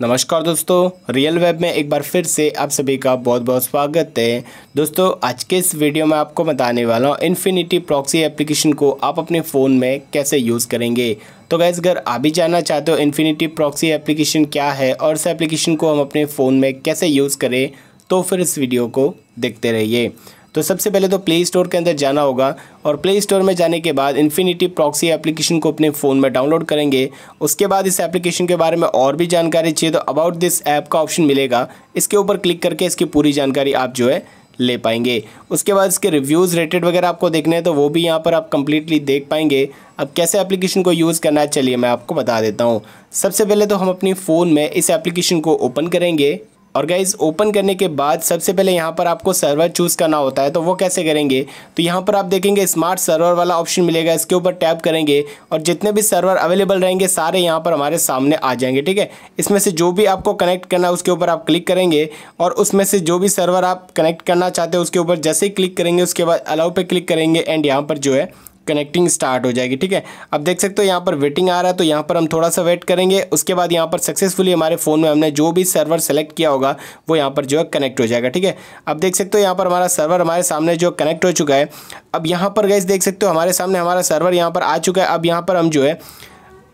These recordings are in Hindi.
नमस्कार दोस्तों रियल वेब में एक बार फिर से आप सभी का बहुत बहुत स्वागत है दोस्तों आज के इस वीडियो में आपको बताने वाला हूँ इन्फिनिटी प्रॉक्सी एप्लीकेशन को आप अपने फ़ोन में कैसे यूज़ करेंगे तो गैस अगर आप भी जानना चाहते हो इन्फिनिटी प्रॉक्सी एप्लीकेशन क्या है और इस एप्लीकेशन को हम अपने फ़ोन में कैसे यूज़ करें तो फिर इस वीडियो को देखते रहिए तो सबसे पहले तो प्ले स्टोर के अंदर जाना होगा और प्ले स्टोर में जाने के बाद इन्फिनिटी प्रॉक्सी एप्लीकेशन को अपने फ़ोन में डाउनलोड करेंगे उसके बाद इस एप्लीकेशन के बारे में और भी जानकारी चाहिए तो अबाउट दिस ऐप का ऑप्शन मिलेगा इसके ऊपर क्लिक करके इसकी पूरी जानकारी आप जो है ले पाएंगे उसके बाद इसके रिव्यूज़ रेटेड वगैरह आपको देखने हैं तो वो भी यहाँ पर आप कम्प्लीटली देख पाएंगे अब कैसे एप्लीकेशन को यूज़ करना है चलिए मैं आपको बता देता हूँ सबसे पहले तो हम अपनी फ़ोन में इस एप्लीकेशन को ओपन करेंगे और गाइज ओपन करने के बाद सबसे पहले यहाँ पर आपको सर्वर चूज़ करना होता है तो वो कैसे करेंगे तो यहाँ पर आप देखेंगे स्मार्ट सर्वर वाला ऑप्शन मिलेगा इसके ऊपर टैप करेंगे और जितने भी सर्वर अवेलेबल रहेंगे सारे यहाँ पर हमारे सामने आ जाएंगे ठीक है इसमें से जो भी आपको कनेक्ट करना है उसके ऊपर आप क्लिक करेंगे और उसमें से जो भी सर्वर आप कनेक्ट करना चाहते हो उसके ऊपर जैसे ही क्लिक करेंगे उसके बाद अलाउ पर क्लिक करेंगे एंड यहाँ पर जो है कनेक्टिंग स्टार्ट हो जाएगी ठीक है अब देख सकते हो यहाँ पर वेटिंग आ रहा है तो यहाँ पर हम थोड़ा सा वेट करेंगे उसके बाद यहाँ पर सक्सेसफुली हमारे फ़ोन में हमने जो भी सर्वर सेलेक्ट किया होगा वो यहाँ पर जो है कनेक्ट हो जाएगा ठीक है अब देख सकते हो यहाँ पर हमारा सर्वर हमारे सामने जो कनेक्ट हो चुका है अब यहाँ पर गैस देख सकते हो हमारे सामने हमारा सर्वर यहाँ पर आ चुका है अब यहाँ पर हम जो है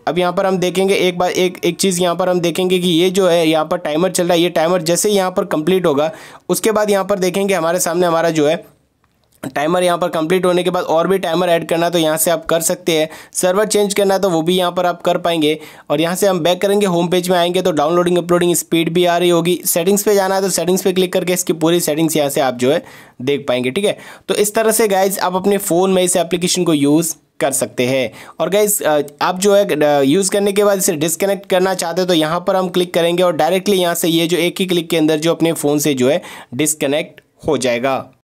अब यहाँ पर हम देखेंगे एक बार एक एक चीज़ यहाँ पर हम देखेंगे कि ये जो है यहाँ पर टाइमर चल रहा है ये टाइमर जैसे यहाँ पर कंप्लीट होगा उसके बाद यहाँ पर देखेंगे हमारे सामने हमारा जो है टाइमर यहाँ पर कंप्लीट होने के बाद और भी टाइमर ऐड करना तो यहाँ से आप कर सकते हैं सर्वर चेंज करना तो वो भी यहाँ पर आप कर पाएंगे और यहाँ से हम बैक करेंगे होम पेज में आएंगे तो डाउनलोडिंग अपलोडिंग स्पीड भी आ रही होगी सेटिंग्स पे जाना है तो सेटिंग्स पे क्लिक करके इसकी पूरी सेटिंग्स यहाँ से आप जो है देख पाएंगे ठीक है तो इस तरह से गाइज आप अपने फ़ोन में इस एप्लीकेशन को यूज़ कर सकते हैं और गाइज आप जो है यूज़ करने के बाद इसे डिसकनेक्ट करना चाहते हो तो यहाँ पर हम क्लिक करेंगे और डायरेक्टली यहाँ से ये जो एक ही क्लिक के अंदर जो अपने फ़ोन से जो है डिसकनेक्ट हो जाएगा